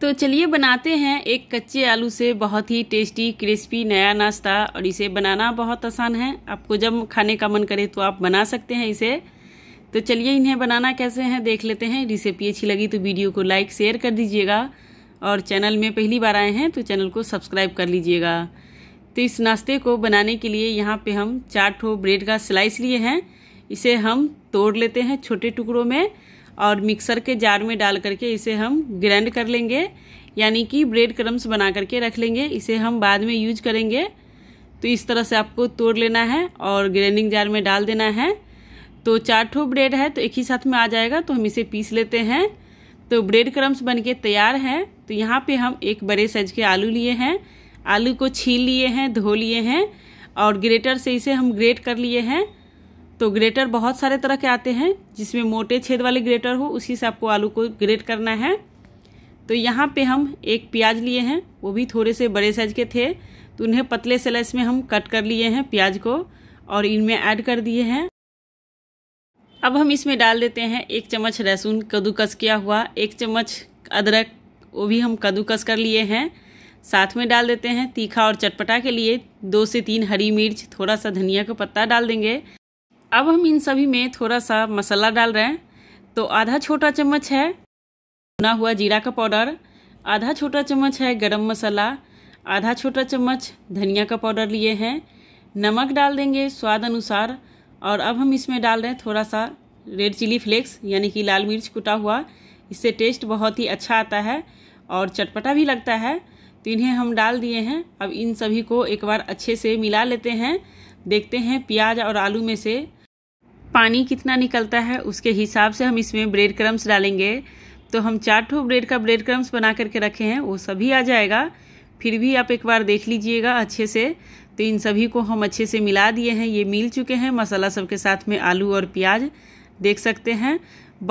तो चलिए बनाते हैं एक कच्चे आलू से बहुत ही टेस्टी क्रिस्पी नया नाश्ता और इसे बनाना बहुत आसान है आपको जब खाने का मन करे तो आप बना सकते हैं इसे तो चलिए इन्हें बनाना कैसे हैं देख लेते हैं रेसिपी अच्छी लगी तो वीडियो को लाइक शेयर कर दीजिएगा और चैनल में पहली बार आए हैं तो चैनल को सब्सक्राइब कर लीजिएगा तो इस नाश्ते को बनाने के लिए यहाँ पे हम चार ठो ब्रेड का स्लाइस लिए हैं इसे हम तोड़ लेते हैं छोटे टुकड़ों में और मिक्सर के जार में डाल करके इसे हम ग्राइंड कर लेंगे यानी कि ब्रेड क्रम्स बना करके रख लेंगे इसे हम बाद में यूज करेंगे तो इस तरह से आपको तोड़ लेना है और ग्राइंडिंग जार में डाल देना है तो चार ठो ब्रेड है तो एक ही साथ में आ जाएगा तो हम इसे पीस लेते हैं तो ब्रेड क्रम्स बन के तैयार हैं तो यहाँ पे हम एक बड़े साइज के आलू लिए हैं आलू को छील लिए हैं धो लिए हैं और ग्रेटर से इसे हम ग्रेट कर लिए हैं तो ग्रेटर बहुत सारे तरह के आते हैं जिसमें मोटे छेद वाले ग्रेटर हो उसी से आपको आलू को ग्रेट करना है तो यहाँ पे हम एक प्याज लिए हैं वो भी थोड़े से बड़े साइज के थे तो उन्हें पतले स्लाइस में हम कट कर लिए हैं प्याज को और इनमें ऐड कर दिए हैं अब हम इसमें डाल देते हैं एक चम्मच लहसुन कद्दूकस किया हुआ एक चम्मच अदरक वो भी हम कद्दूकस कर लिए हैं साथ में डाल देते हैं तीखा और चटपटा के लिए दो से तीन हरी मिर्च थोड़ा सा धनिया का पत्ता डाल देंगे अब हम इन सभी में थोड़ा सा मसाला डाल रहे हैं तो आधा छोटा चम्मच है भुना हुआ जीरा का पाउडर आधा छोटा चम्मच है गरम मसाला आधा छोटा चम्मच धनिया का पाउडर लिए हैं नमक डाल देंगे स्वाद अनुसार और अब हम इसमें डाल रहे हैं थोड़ा सा रेड चिली फ्लेक्स यानी कि लाल मिर्च कुटा हुआ इससे टेस्ट बहुत ही अच्छा आता है और चटपटा भी लगता है तो इन्हें हम डाल दिए हैं अब इन सभी को एक बार अच्छे से मिला लेते हैं देखते हैं प्याज और आलू में से पानी कितना निकलता है उसके हिसाब से हम इसमें ब्रेड क्रम्स डालेंगे तो हम चार ठो ब्रेड का ब्रेड क्रम्स बना करके रखे हैं वो सभी आ जाएगा फिर भी आप एक बार देख लीजिएगा अच्छे से तो इन सभी को हम अच्छे से मिला दिए हैं ये मिल चुके हैं मसाला सबके साथ में आलू और प्याज देख सकते हैं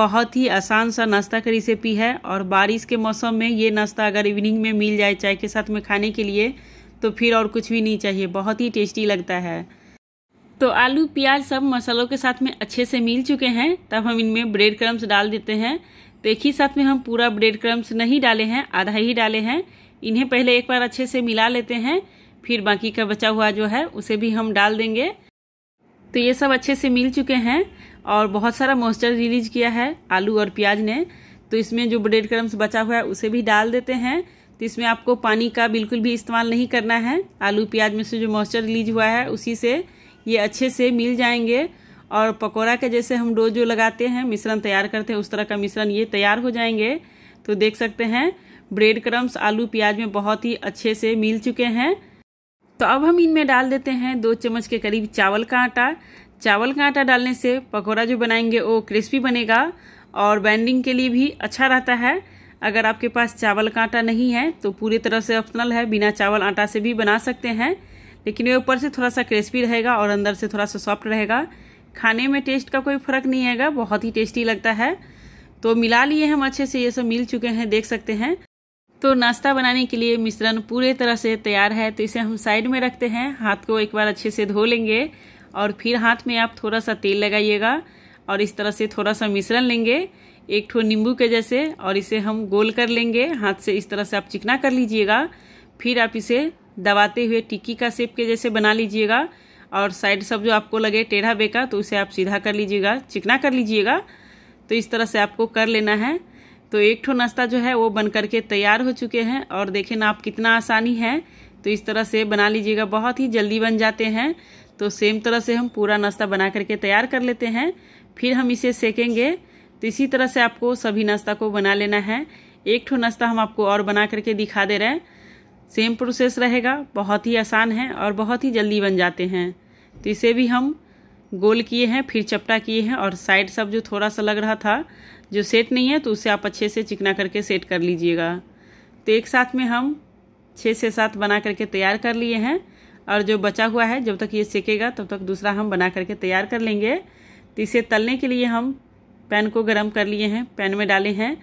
बहुत ही आसान सा नाश्ता का रेसिपी है और बारिश के मौसम में ये नाश्ता अगर इवनिंग में मिल जाए चाय के साथ में खाने के लिए तो फिर और कुछ भी नहीं चाहिए बहुत ही टेस्टी लगता है तो आलू प्याज सब मसालों के साथ में अच्छे से मिल चुके हैं तब हम इनमें ब्रेड क्रम्स डाल देते हैं तो एक ही साथ में हम पूरा ब्रेड क्रम्स नहीं डाले हैं आधा ही डाले हैं इन्हें पहले एक बार अच्छे से मिला लेते हैं फिर बाकी का बचा हुआ जो है उसे भी हम डाल देंगे तो ये सब अच्छे से मिल चुके हैं और बहुत सारा मॉइस्चर रिलीज किया है आलू और प्याज ने तो इसमें जो ब्रेड क्रम्स बचा हुआ है उसे भी डाल देते हैं तो इसमें आपको पानी का बिल्कुल भी इस्तेमाल नहीं करना है आलू प्याज में से जो मॉइस्चर रिलीज हुआ है उसी से ये अच्छे से मिल जाएंगे और पकोड़ा के जैसे हम डोजो जो लगाते हैं मिश्रण तैयार करते हैं उस तरह का मिश्रण ये तैयार हो जाएंगे तो देख सकते हैं ब्रेड क्रम्स आलू प्याज में बहुत ही अच्छे से मिल चुके हैं तो अब हम इनमें डाल देते हैं दो चम्मच के करीब चावल का आटा चावल का आटा डालने से पकौड़ा जो बनाएंगे वो क्रिस्पी बनेगा और बैंडिंग के लिए भी अच्छा रहता है अगर आपके पास चावल का आटा नहीं है तो पूरी तरह से ऑप्शनल है बिना चावल आटा से भी बना सकते हैं लेकिन ये ऊपर से थोड़ा सा क्रिस्पी रहेगा और अंदर से थोड़ा सा सॉफ्ट रहेगा खाने में टेस्ट का कोई फ़र्क नहीं आएगा बहुत ही टेस्टी लगता है तो मिला लिए हम अच्छे से ये सब मिल चुके हैं देख सकते हैं तो नाश्ता बनाने के लिए मिश्रण पूरे तरह से तैयार है तो इसे हम साइड में रखते हैं हाथ को एक बार अच्छे से धो लेंगे और फिर हाथ में आप थोड़ा सा तेल लगाइएगा और इस तरह से थोड़ा सा मिश्रण लेंगे एक ठो नींबू के जैसे और इसे हम गोल कर लेंगे हाथ से इस तरह से आप चिकना कर लीजिएगा फिर आप इसे दबाते हुए टिक्की का सेप के जैसे बना लीजिएगा और साइड सब जो आपको लगे टेढ़ा बेका तो उसे आप सीधा कर लीजिएगा चिकना कर लीजिएगा तो इस तरह से आपको कर लेना है तो एक ठो नाश्ता जो है वो बन करके तैयार हो चुके हैं और देखें ना आप कितना आसानी है तो इस तरह से बना लीजिएगा बहुत ही जल्दी बन जाते हैं तो सेम तरह से हम पूरा नाश्ता बना करके तैयार कर लेते हैं फिर हम इसे सेकेंगे तो इसी तरह से आपको सभी नाश्ता को बना लेना है एक ठो नाश्ता हम आपको और बना करके दिखा दे रहे हैं सेम प्रोसेस रहेगा बहुत ही आसान है और बहुत ही जल्दी बन जाते हैं तो इसे भी हम गोल किए हैं फिर चपटा किए हैं और साइड सब जो थोड़ा सा लग रहा था जो सेट नहीं है तो उसे आप अच्छे से चिकना करके सेट कर लीजिएगा तो एक साथ में हम छः से सात बना करके तैयार कर लिए हैं और जो बचा हुआ है जब तक ये सेकेगा तब तक दूसरा हम बना करके तैयार कर लेंगे तो इसे तलने के लिए हम पैन को गर्म कर लिए हैं पैन में डाले हैं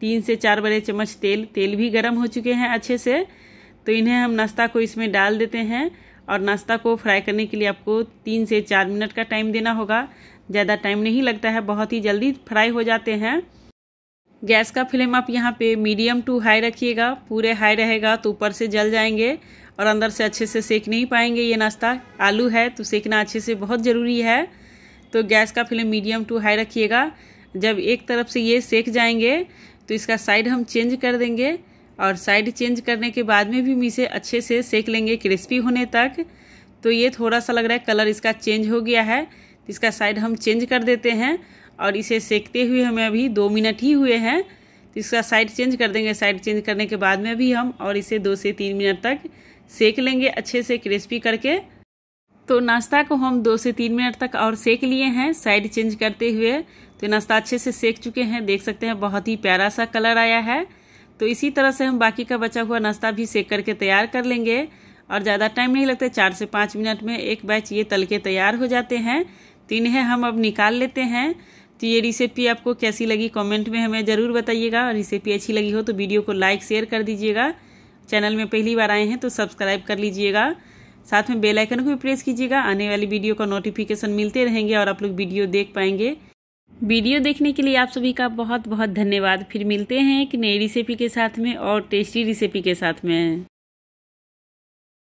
तीन से चार बड़े चम्मच तेल तेल भी गर्म हो चुके हैं अच्छे से तो इन्हें हम नाश्ता को इसमें डाल देते हैं और नाश्ता को फ्राई करने के लिए आपको तीन से चार मिनट का टाइम देना होगा ज़्यादा टाइम नहीं लगता है बहुत ही जल्दी फ्राई हो जाते हैं गैस का फ्लेम आप यहाँ पे मीडियम टू हाई रखिएगा पूरे हाई रहेगा तो ऊपर से जल जाएंगे और अंदर से अच्छे से सेक नहीं पाएंगे ये नाश्ता आलू है तो सेकना अच्छे से बहुत ज़रूरी है तो गैस का फ्लेम मीडियम टू हाई रखिएगा जब एक तरफ से ये सेक जाएंगे तो इसका साइड हम चेंज कर देंगे और साइड चेंज करने के बाद में भी हम इसे अच्छे से सेक लेंगे क्रिस्पी होने तक तो ये थोड़ा सा लग रहा है कलर इसका चेंज हो गया है इसका साइड हम चेंज कर देते हैं और इसे सेकते हुए हमें अभी दो मिनट ही हुए हैं तो इसका साइड चेंज कर देंगे साइड चेंज करने के बाद में भी हम और इसे दो से तीन मिनट तक सेक लेंगे अच्छे से क्रिस्पी करके तो नाश्ता को हम दो से तीन मिनट तक और सेक लिए हैं साइड चेंज करते हुए तो नाश्ता अच्छे से सेक चुके हैं देख सकते हैं बहुत ही प्यारा सा कलर आया है तो इसी तरह से हम बाकी का बचा हुआ नाश्ता भी सेक करके तैयार कर लेंगे और ज़्यादा टाइम नहीं लगता चार से पाँच मिनट में एक बैच ये तल के तैयार हो जाते हैं तो इन्हें हम अब निकाल लेते हैं तो ये रेसिपी आपको कैसी लगी कमेंट में हमें ज़रूर बताइएगा और रेसिपी अच्छी लगी हो तो वीडियो को लाइक शेयर कर दीजिएगा चैनल में पहली बार आए हैं तो सब्सक्राइब कर लीजिएगा साथ में बेल आइकन को भी प्रेस कीजिएगा आने वाली वीडियो का नोटिफिकेशन मिलते रहेंगे और आप लोग वीडियो देख पाएंगे वीडियो देखने के लिए आप सभी का बहुत बहुत धन्यवाद फिर मिलते हैं एक नई रेसिपी के साथ में और टेस्टी रेसिपी के साथ में